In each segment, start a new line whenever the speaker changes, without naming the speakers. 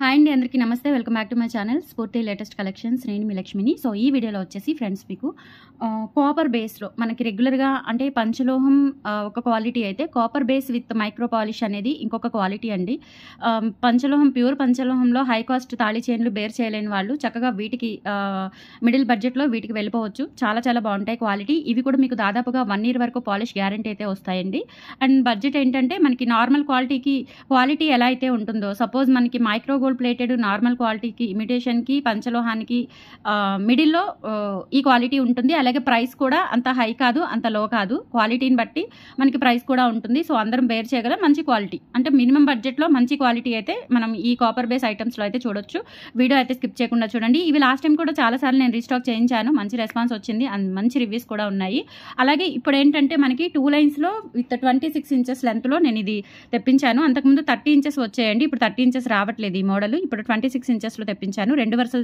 hi అండి అందరికీ నమస్తే welcome back to my channel Spoorthi latest collections నేను మీ లక్ష్మిని సో ఈ వీడియోలో వచ్చేసి ఫ్రెండ్స్ మీకు కాపర్ బేస్లో మనకి రెగ్యులర్గా అంటే పంచలోహం ఒక క్వాలిటీ అయితే copper base with micro polish అనేది ఇంకొక క్వాలిటీ అండి పంచలోహం ప్యూర్ పంచలోహంలో హై కాస్ట్ తాళి చైన్లు బేర్ చేయలేని వాళ్ళు చక్కగా వీటికి మిడిల్ బడ్జెట్లో వీటికి వెళ్ళిపోవచ్చు చాలా చాలా బాగుంటాయి క్వాలిటీ ఇవి కూడా మీకు దాదాపుగా వన్ ఇయర్ వరకు పాలిష్ గ్యారంటీ అయితే వస్తాయండి అండ్ బడ్జెట్ ఏంటంటే మనకి నార్మల్ క్వాలిటీకి క్వాలిటీ ఎలా అయితే ఉంటుందో సపోజ్ మనకి మైక్రో గోల్డ్ ప్లేటెడ్ నార్మల్ క్వాలిటీకి ఇమిటేషన్కి పంచలోహానికి మిడిల్లో ఈ క్వాలిటీ ఉంటుంది అలాగే ప్రైస్ కూడా అంత హై కాదు అంత లో కాదు క్వాలిటీని బట్టి మనకి ప్రైస్ కూడా ఉంటుంది సో అందరం బేర్ చేయగల మంచి క్వాలిటీ అంటే మినిమం బడ్జెట్లో మంచి క్వాలిటీ అయితే మనం ఈ కాపర్ బేస్ ఐటమ్స్లో అయితే చూడొచ్చు వీడియో అయితే స్కిప్ చేయకుండా చూడండి ఇవి లాస్ట్ టైం కూడా చాలాసార్లు నేను రీస్టాక్ చేయించాను మంచి రెస్పాన్స్ వచ్చింది అండ్ మంచి రివ్యూస్ కూడా ఉన్నాయి అలాగే ఇప్పుడు ఏంటంటే మనకి టూ లైన్స్లో విత్ ట్వంటీ సిక్స్ ఇంచెస్ లెంత్లో నేను ఇది తెప్పించాను అంతకుముందు థర్టీ ఇంచెస్ వచ్చేయండి ఇప్పుడు థర్టీ ఇంచెస్ రావట్లేదు ఈ మోడల్ ఇప్పుడు ట్వంటీ సిక్స్ ఇంచెస్లో తెప్పించాను రెండు వరుస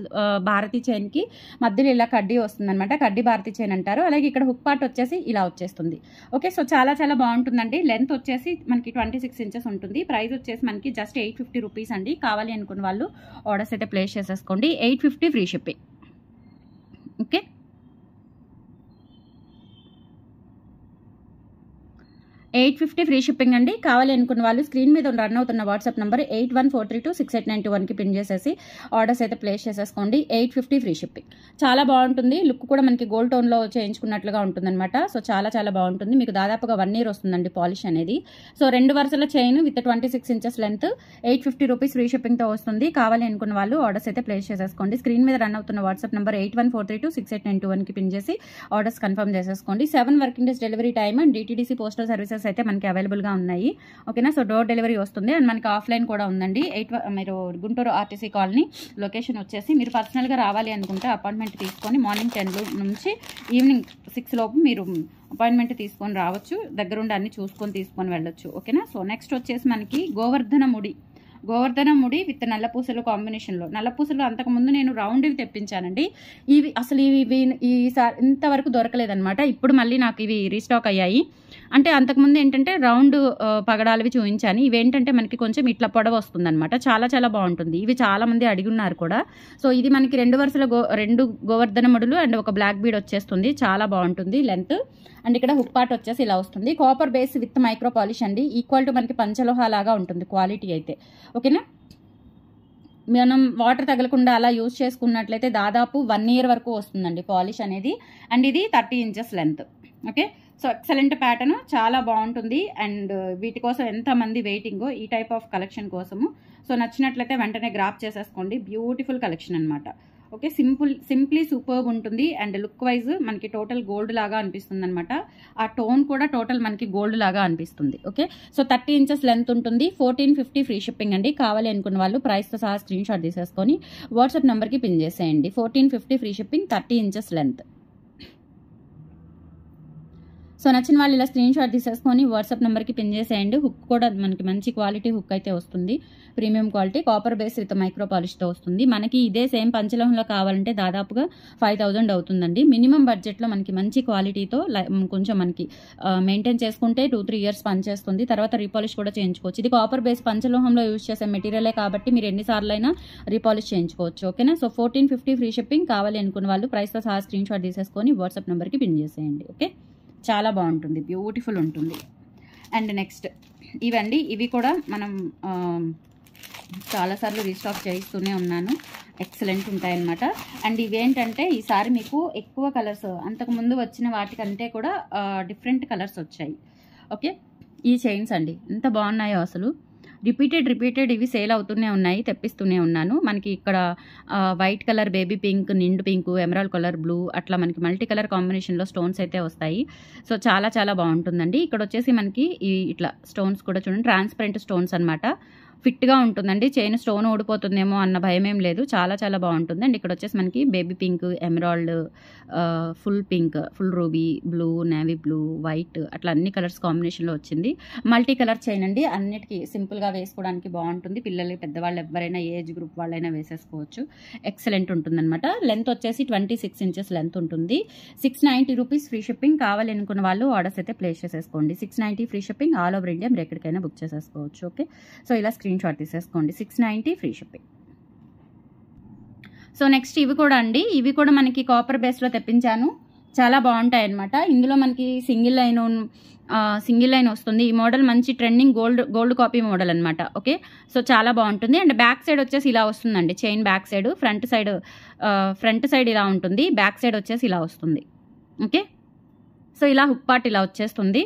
భారతి చైన్కి మధ్యలో ఇలా కడ్డీ వస్తుందన్నమాట కడ్డీ భారతి చైన్ అంటారు అలాగే ఇక్కడ హుక్ పార్ట్ వచ్చేసి ఇలా వచ్చేస్తుంది ఓకే సో చాలా చాలా బాగుంటుందండి లెంత్ వచ్చేసి మనకి ట్వంటీ సిక్స్ ఇంచెస్ ఉంటుంది ప్రైస్ వచ్చేసి మనకి జస్ట్ ఎయిట్ ఫిఫ్టీ రూపీస్ అండి కావాలి అనుకున్న వాళ్ళు ఆర్డర్స్ అయితే ప్లేస్ చేసేసుకోండి eight fifty free shipping okay eight fifty free shipping అండి కావాలి అనుకున్న వాళ్ళు స్క్రీన్ మీద రన్ అవుతున్న WhatsApp number eight one four three two six eight ninety వన్కి పిన్ చేసేసి ఆర్డర్స్ అయితే ప్లేస్ చేసేసుకోండి ఎయిట్ ఫిఫ్టీ ఫ్రీ షిప్పింగ్ చాలా బాగుంటుంది లుక్ కూడా మనకి గోల్డ్ టోన్లో చేయించుకున్నట్లుగా ఉంటుందన్నమాట సో చాలా చాలా బాగుంటుంది మీకు దాదాపుగా వన్ ఇయర్ వస్తుందండి పాలిష్ అనేది సో రెండు వరుసల chain with twenty six inches length eight fifty rupees free షిప్పింగ్తో వస్తుంది కావాలి అనుకున్న వాళ్ళు ఆర్డర్స్ అయితే ప్లేస్ చేసేసుకోండి స్క్రీన్ మీద రన్ అవుతున్న WhatsApp number eight one four three two six eight nine two వన్కి పిన్ చేసి ఆర్డర్స్ కన్ఫర్మ్ చేసేసుకోండి seven working days delivery time and DTDC postal services colours అయితే మనకి అవైలబుల్గా ఉన్నాయి ఓకేనా సో డోర్ డెలివరీ వస్తుంది అండ్ మనకి ఆఫ్లైన్ కూడా ఉందండి ఎయిట్ మీరు గుంటూరు ఆర్టీసీ కాలనీ లొకేషన్ వచ్చేసి మీరు పర్సనల్గా రావాలి అనుకుంటే అపాయింట్మెంట్ తీసుకొని మార్నింగ్ టెన్ నుంచి ఈవినింగ్ సిక్స్ లోపు మీరు అపాయింట్మెంట్ తీసుకొని రావచ్చు దగ్గరుండి అన్ని చూసుకొని తీసుకొని వెళ్ళొచ్చు ఓకేనా సో నెక్స్ట్ వచ్చేసి మనకి గోవర్ధన ముడి గోవర్ధన ముడి విత్ నల్లపూసలు కాంబినేషన్లో నల్లపూసలు అంతకుముందు నేను రౌండ్వి తెప్పించానండి ఇవి అసలు ఇవి ఈసారి ఇంతవరకు దొరకలేదనమాట ఇప్పుడు మళ్ళీ నాకు ఇవి రీస్టాక్ అయ్యాయి అంటే అంతకుముందు ఏంటంటే రౌండ్ పగడాలవి చూపించాను ఇవి ఏంటంటే మనకి కొంచెం ఇట్లా పొడవ వస్తుంది అనమాట చాలా చాలా బాగుంటుంది ఇవి చాలామంది అడిగి ఉన్నారు కూడా సో ఇది మనకి రెండు వరుసల గో రెండు ముడులు అండ్ ఒక బ్లాక్ బీడ్ వచ్చేస్తుంది చాలా బాగుంటుంది లెంత్ అండ్ ఇక్కడ హుక్ పార్ట్ వచ్చేసి ఇలా వస్తుంది copper base with micro polish అండి ఈక్వల్ టు మనకి పంచలోహ లాగా ఉంటుంది క్వాలిటీ అయితే ఓకేనా మనం వాటర్ తగలకుండా అలా యూజ్ చేసుకున్నట్లయితే దాదాపు వన్ ఇయర్ వరకు వస్తుందండి పాలిష్ అనేది అండ్ ఇది thirty inches length okay so excellent pattern చాలా బాగుంటుంది అండ్ వీటి కోసం ఎంతమంది వెయిటింగో ఈ టైప్ ఆఫ్ కలెక్షన్ కోసము సో నచ్చినట్లయితే వెంటనే గ్రాప్ చేసేసుకోండి బ్యూటిఫుల్ కలెక్షన్ అనమాట ఓకే సింపుల్ సింప్లీ సూపర్బ్ ఉంటుంది అండ్ లుక్ వైజ్ మనకి టోటల్ గోల్డ్ లాగా అనిపిస్తుంది అనమాట ఆ టోన్ కూడా టోటల్ మనకి గోల్డ్ లాగా అనిపిస్తుంది okay so thirty inches length ఉంటుంది ఫోర్టీన్ ఫిఫ్టీ ఫ్రీ షిప్పింగ్ అండి కావాలి అనుకున్న వాళ్ళు ప్రైస్తో సహా స్క్రీన్ షాట్ తీసేసుకొని వాట్సాప్ నెంబర్కి పిన్ చేసేయండి fourteen fifty free shipping thirty inches length so నచ్చిన వాళ్ళు ఇలా స్క్రీన్ షాట్ తీసేసుకొని వాట్సాప్ నెంబర్కి పిన్ చేసేయండి హుక్ కూడా మనకి మంచి క్వాలిటీ హుక్ అయితే వస్తుంది premium quality copper base with micro పాలిష్తో వస్తుంది మనకి ఇదే సేమ్ పంచలోహంలో కావాలంటే దాదాపుగా ఫైవ్ థౌజండ్ అవుతుందండి మినిమం బడ్జెట్లో మనకి మంచి క్వాలిటీతో కొంచెం మనకి మెయింటైన్ చేసుకుంటే టూ త్రీ ఇయర్స్ పనిచేస్తుంది తర్వాత రీపాలిష్ కూడా చేయించుకోవచ్చు ఇది కాపర్ బేస్ పంచలోహంలో యూజ్ చేసే మెటీరియలే కాబట్టి మీరు ఎన్నిసార్లు అయినా రీపాలిష్ చేయించుకోవచ్చు ఓకేనా so fourteen fifty free shipping కావాలి అనుకున్న వాళ్ళు ప్రైస్తో సహా స్క్రీన్ షాట్ తీసేసుకొని వాట్సాప్ నెంబర్కి పిన్ చేసేయండి ఓకే చాలా బాగుంటుంది బ్యూటిఫుల్ ఉంటుంది అండ్ నెక్స్ట్ ఇవండి ఇవి కూడా మనం చాలాసార్లు రీస్టాక్ చేయిస్తూనే ఉన్నాను ఎక్సలెంట్ ఉంటాయన్నమాట అండ్ ఇవేంటంటే ఈసారి మీకు ఎక్కువ కలర్స్ అంతకుముందు వచ్చిన వాటికంటే కూడా డిఫరెంట్ కలర్స్ వచ్చాయి ఓకే ఈ చైన్స్ అండి ఎంత బాగున్నాయో అసలు రిపీటెడ్ రిపీటెడ్ ఇవి సేల్ అవుతూనే ఉన్నాయి తెప్పిస్తూనే ఉన్నాను మనకి ఇక్కడ వైట్ కలర్ బేబీ పింక్ నిండు పింక్ ఎమరాల్ కలర్ బ్లూ అట్లా మనకి మల్టీ కలర్ కాంబినేషన్లో స్టోన్స్ అయితే వస్తాయి సో చాలా చాలా బాగుంటుందండి ఇక్కడ వచ్చేసి మనకి ఈ ఇట్లా స్టోన్స్ కూడా చూడండి ట్రాన్స్పరెంట్ స్టోన్స్ అనమాట ఫిట్గా ఉంటుందండి చైన్ స్టోన్ ఊడిపోతుందేమో అన్న భయం ఏం లేదు చాలా చాలా బాగుంటుంది అండ్ ఇక్కడ వచ్చేసి మనకి baby pink emerald full pink full ruby blue navy blue white అట్లా అన్ని కలర్స్ కాంబినేషన్లో వచ్చింది మల్టీ కలర్ చైన్ అండి అన్నిటికీ సింపుల్గా వేసుకోవడానికి బాగుంటుంది పిల్లలు పెద్దవాళ్ళు ఎవరైనా ఏజ్ గ్రూప్ వాళ్ళైనా వేసేసుకోవచ్చు ఎక్సలెంట్ ఉంటుందన్నమాట లెంత్ వచ్చేసి ట్వంటీ సిక్స్ ఇంచెస్ లెంత్ ఉంటుంది six ninety rupees free shipping కావాలనుకున్న వాళ్ళు ఆర్డర్స్ అయితే ప్లేస్ చేసేసుకోండి six ninety free shipping all over India మీరు ఎక్కడికైనా బుక్ చేసేసుకోవచ్చు ఓకే సో ఇలా స్క్రీన్ స్క్రీన్ తీసేసుకోండి six ninety free shipping so next ఇవి కూడా అండి ఇవి కూడా మనకి కాపర్ బేస్లో తెప్పించాను చాలా బాగుంటాయి అనమాట ఇందులో మనకి సింగిల్ లైన్ సింగిల్ లైన్ వస్తుంది ఈ మోడల్ మంచి trending gold gold copy model అనమాట ఓకే సో చాలా బాగుంటుంది అండ్ బ్యాక్ సైడ్ వచ్చేసి ఇలా వస్తుందండి chain back side front side front side ఇలా ఉంటుంది బ్యాక్ సైడ్ వచ్చేసి ఇలా వస్తుంది ఓకే సో ఇలా హుక్ పార్ట్ ఇలా వచ్చేస్తుంది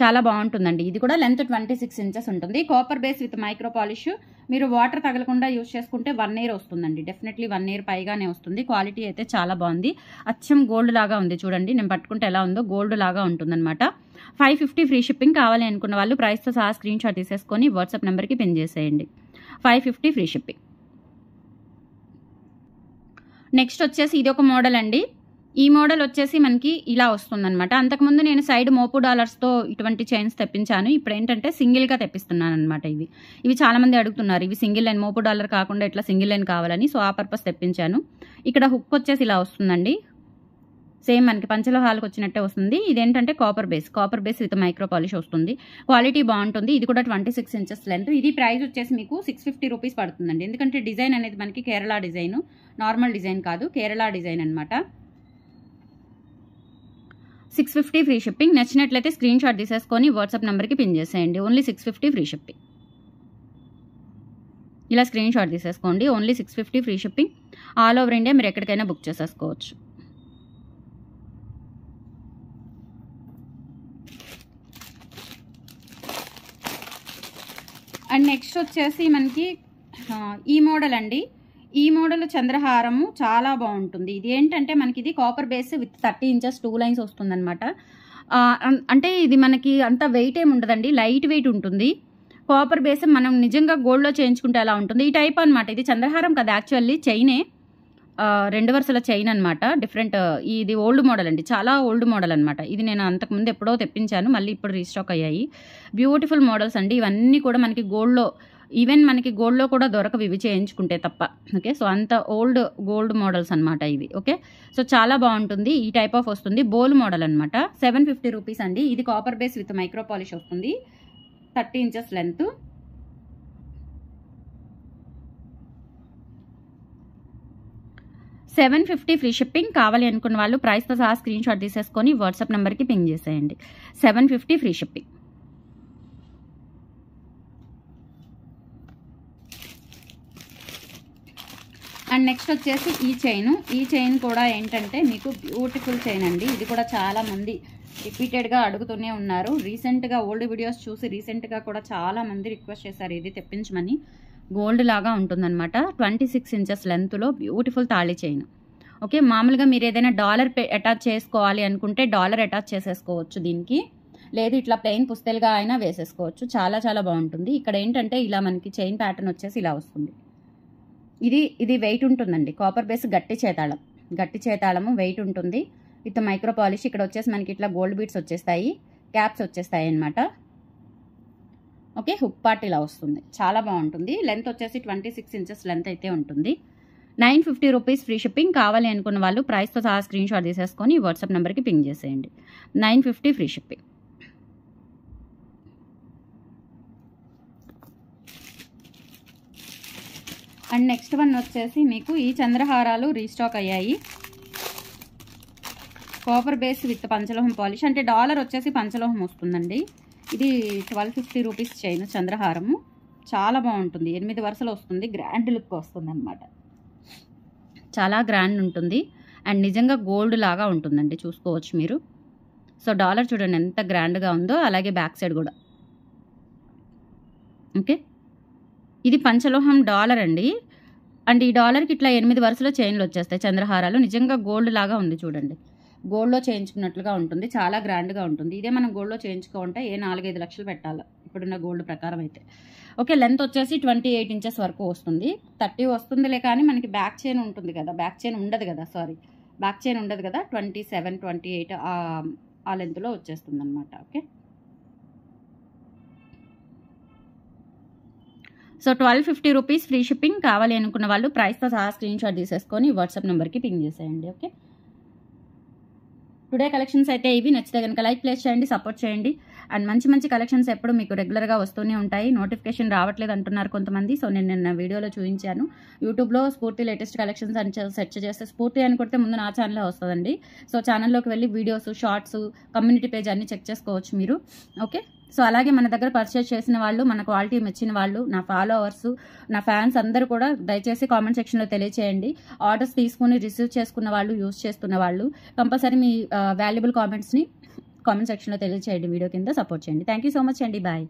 చాలా బాగుంటుందండి ఇది కూడా లెంత్ ట్వంటీ సిక్స్ ఇంచెస్ ఉంటుంది copper base with micro polish మీరు వాటర్ తగలకుండా యూజ్ చేసుకుంటే వన్ ఇయర్ వస్తుందండి డెఫినెట్లీ వన్ ఇయర్ పైగానే వస్తుంది క్వాలిటీ అయితే చాలా బాగుంది అచ్చం గోల్డ్ లాగా ఉంది చూడండి నేను పట్టుకుంటే ఎలా ఉందో గోల్డ్ లాగా ఉంటుందన్నమాట ఫైవ్ ఫిఫ్టీ ఫ్రీ షిప్పింగ్ కావాలి అనుకున్న వాళ్ళు ప్రైస్తో సహా స్క్రీన్ షాట్ తీసేసుకొని వాట్సాప్ నెంబర్కి పిన్ చేసేయండి five fifty free shipping next వచ్చేసి ఇది ఒక మోడల్ అండి ఈ మోడల్ వచ్చేసి మనకి ఇలా వస్తుందన్నమాట అంతకుముందు నేను సైడ్ మోపు డాలర్స్తో ఇటువంటి చైన్స్ తెప్పించాను ఇప్పుడు ఏంటంటే సింగిల్గా తెప్పిస్తున్నాను అనమాట ఇవి ఇవి చాలామంది అడుగుతున్నారు ఇవి సింగిల్ లైన్ మోపు డాలర్ కాకుండా ఇట్లా సింగిల్ లైన్ కావాలని సో ఆ పర్పస్ తెప్పించాను ఇక్కడ హుక్ వచ్చేసి ఇలా వస్తుందండి సేమ్ మనకి పంచలోహాలకు వచ్చినట్టే వస్తుంది ఇదేంటంటే copper base copper base with micro polish వస్తుంది క్వాలిటీ బాగుంటుంది ఇది కూడా ట్వంటీ సిక్స్ ఇంచెస్ లెంత్ ఇది ప్రైస్ వచ్చేసి మీకు సిక్స్ ఫిఫ్టీ రూపీస్ పడుతుందండి ఎందుకంటే డిజైన్ అనేది మనకి కేరళ డిజైన్ నార్మల్ డిజైన్ కాదు కేరళ డిజైన్ అనమాట సిక్స్ ఫిఫ్టీ ఫ్రీ షిప్పింగ్ నచ్చినట్లయితే స్క్రీన్ షాట్ తీసేసుకొని వాట్సాప్ నెంబర్కి పిన్ చేసేయండి only six fifty free shipping ఇలా స్క్రీన్ షాట్ తీసేసుకోండి only six fifty free shipping all over India మీరు ఎక్కడికైనా బుక్ చేసేసుకోవచ్చు అండ్ నెక్స్ట్ వచ్చేసి మనకి ఈ మోడల్ అండి ఈ మోడల్ చంద్రహారము చాలా బాగుంటుంది ఇది ఏంటంటే మనకి ఇది copper base with thirty inches two lines వస్తుందన్నమాట అంటే ఇది మనకి అంత వెయిట్ ఏమి ఉండదండి లైట్ వెయిట్ ఉంటుంది కాపర్ బేస్ మనం నిజంగా గోల్డ్లో చేయించుకుంటే ఎలా ఉంటుంది ఈ టైప్ అనమాట ఇది చంద్రహారం కదా యాక్చువల్లీ చైనే రెండు వరుసల చైన్ అనమాట డిఫరెంట్ ఇది ఓల్డ్ మోడల్ అండి చాలా ఓల్డ్ మోడల్ అనమాట ఇది నేను అంతకుముందు ఎప్పుడో తెప్పించాను మళ్ళీ ఇప్పుడు రీస్టాక్ అయ్యాయి బ్యూటిఫుల్ మోడల్స్ అండి ఇవన్నీ కూడా మనకి గోల్డ్లో ఈవెన్ మనకి గోల్డ్లో కూడా దొరకవి ఇవి చేయించుకుంటే తప్ప ఓకే సో అంత ఓల్డ్ గోల్డ్ మోడల్స్ అనమాట ఇవి ఓకే సో చాలా బాగుంటుంది ఈ టైప్ ఆఫ్ వస్తుంది బోల్ మోడల్ అనమాట సెవెన్ ఫిఫ్టీ రూపీస్ అండి ఇది copper base with micro polish వస్తుంది thirty inches length seven fifty free shipping కావాలి అనుకున్న వాళ్ళు ప్రైస్తో సహా స్క్రీన్ షాట్ తీసేసుకొని వాట్సాప్ నెంబర్కి పింగ్ చేసేయండి seven fifty free shipping and next వచ్చేసి ఈ చైన్ ఈ చైన్ కూడా ఏంటంటే మీకు బ్యూటిఫుల్ చైన్ అండి ఇది కూడా చాలామంది రిపీటెడ్గా అడుగుతూనే ఉన్నారు రీసెంట్గా ఓల్డ్ వీడియోస్ చూసి రీసెంట్గా కూడా చాలామంది రిక్వెస్ట్ చేశారు ఇది తెప్పించమని గోల్డ్ లాగా ఉంటుందన్నమాట ట్వంటీ సిక్స్ ఇంచెస్ లెంత్లో బ్యూటిఫుల్ తాళి చైన్ ఓకే మామూలుగా మీరు ఏదైనా డాలర్ అటాచ్ చేసుకోవాలి అనుకుంటే డాలర్ అటాచ్ చేసేసుకోవచ్చు దీనికి లేదు ఇట్లా ప్లెయిన్ పుస్తెలుగా అయినా వేసేసుకోవచ్చు చాలా చాలా బాగుంటుంది ఇక్కడ ఏంటంటే ఇలా మనకి చైన్ ప్యాటర్న్ వచ్చేసి ఇలా వస్తుంది ఇది ఇది వెయిట్ ఉంటుందండి కాపర్ బేస్ గట్టి చేతాళం గట్టి చేతాళము వెయిట్ ఉంటుంది విత్ మైక్రో పాలిష్ ఇక్కడ వచ్చేసి మనకి ఇట్లా గోల్డ్ బీట్స్ వచ్చేస్తాయి క్యాప్స్ వచ్చేస్తాయి అనమాట ఓకే హుక్ పార్ట్ ఇలా వస్తుంది చాలా బాగుంటుంది లెంత్ వచ్చేసి ట్వంటీ సిక్స్ ఇంచెస్ లెంత్ అయితే ఉంటుంది nine fifty rupees free shipping కావాలి అనుకున్న వాళ్ళు ప్రైస్తో సహా స్క్రీన్ షాట్ తీసేసుకొని వాట్సాప్ నెంబర్కి పింగ్ చేసేయండి nine fifty free shipping and next one వచ్చేసి మీకు ఈ చంద్రహారాలు రీస్టాక్ అయ్యాయి కాపర్ బేస్ విత్ పంచలోహం పాలిష్ అంటే డాలర్ వచ్చేసి పంచలోహం వస్తుందండి ఇది ట్వెల్వ్ ఫిఫ్టీ రూపీస్ చైన్ చంద్రహారము చాలా బాగుంటుంది ఎనిమిది వరుసలు వస్తుంది గ్రాండ్ లుక్ వస్తుంది అనమాట చాలా గ్రాండ్ ఉంటుంది అండ్ నిజంగా గోల్డ్ లాగా ఉంటుందండి చూసుకోవచ్చు మీరు సో డాలర్ చూడండి ఎంత గ్రాండ్గా ఉందో అలాగే బ్యాక్ సైడ్ కూడా ఓకే ఇది పంచలోహం డాలర్ అండి అండ్ ఈ డాలర్కి ఇట్లా ఎనిమిది వరుసలో చైన్లు వచ్చేస్తాయి చంద్రహారాలు నిజంగా గోల్డ్ లాగా ఉంది చూడండి గోల్డ్లో చేయించుకున్నట్లుగా ఉంటుంది చాలా గ్రాండ్గా ఉంటుంది ఇదే మనం గోల్డ్లో చేయించుకుంటే ఏ నాలుగైదు లక్షలు పెట్టాలి ఇప్పుడున్న గోల్డ్ ప్రకారం అయితే ఓకే లెంత్ వచ్చేసి ట్వంటీ ఎయిట్ ఇంచెస్ వరకు వస్తుంది థర్టీ వస్తుందిలే కానీ మనకి బ్యాక్ చైన్ ఉంటుంది కదా బ్యాక్ చైన్ ఉండదు కదా సారీ బ్యాక్ చైన్ ఉండదు కదా ట్వంటీ సెవెన్ ట్వంటీ ఎయిట్ ఆ లెంత్లో వచ్చేస్తుంది అనమాట okay so twelve fifty rupees free shipping కావాలి అనుకున్న వాళ్ళు ప్రైస్తో సహా స్క్రీన్ షాట్ తీసేసుకొని వాట్సాప్ నెంబర్కి పింగ్ చేసేయండి ఓకే టుడే కలెక్షన్స్ అయితే ఇవి నచ్చితే కనుక లైక్ ప్లేస్ చేయండి సపోర్ట్ చేయండి అండ్ మంచి మంచి కలెక్షన్స్ ఎప్పుడు మీకు రెగ్యులర్గా వస్తూనే ఉంటాయి నోటిఫికేషన్ రావట్లేదు అంటున్నారు కొంతమంది సో నేను నిన్న వీడియోలో చూపించాను యూట్యూబ్లో స్ఫూర్తి లేటెస్ట్ కలెక్షన్స్ అని సెర్చ్ చేస్తే స్ఫూర్తి అని కొడితే ముందు నా ఛానల్లో వస్తుందండి సో ఛానల్లోకి వెళ్ళి వీడియోస్ షార్ట్స్ కమ్యూనిటీ పేజ్ అన్నీ చెక్ చేసుకోవచ్చు మీరు ఓకే సో అలాగే మన దగ్గర పర్చేస్ చేసిన వాళ్ళు మన క్వాలిటీ మెచ్చిన వాళ్ళు నా ఫాలోవర్స్ నా ఫ్యాన్స్ అందరూ కూడా దయచేసి కామెంట్ సెక్షన్లో తెలియచేయండి ఆర్డర్స్ తీసుకుని రిసీవ్ చేసుకున్న వాళ్ళు యూజ్ చేస్తున్న వాళ్ళు కంపల్సరీ మీ వాల్యుబుల్ కామెంట్స్ని కామెంట్ సెక్షన్లో తెలియచేయండి వీడియో కింద సపోర్ట్ చేయండి థ్యాంక్ సో మచ్ అండి బాయ్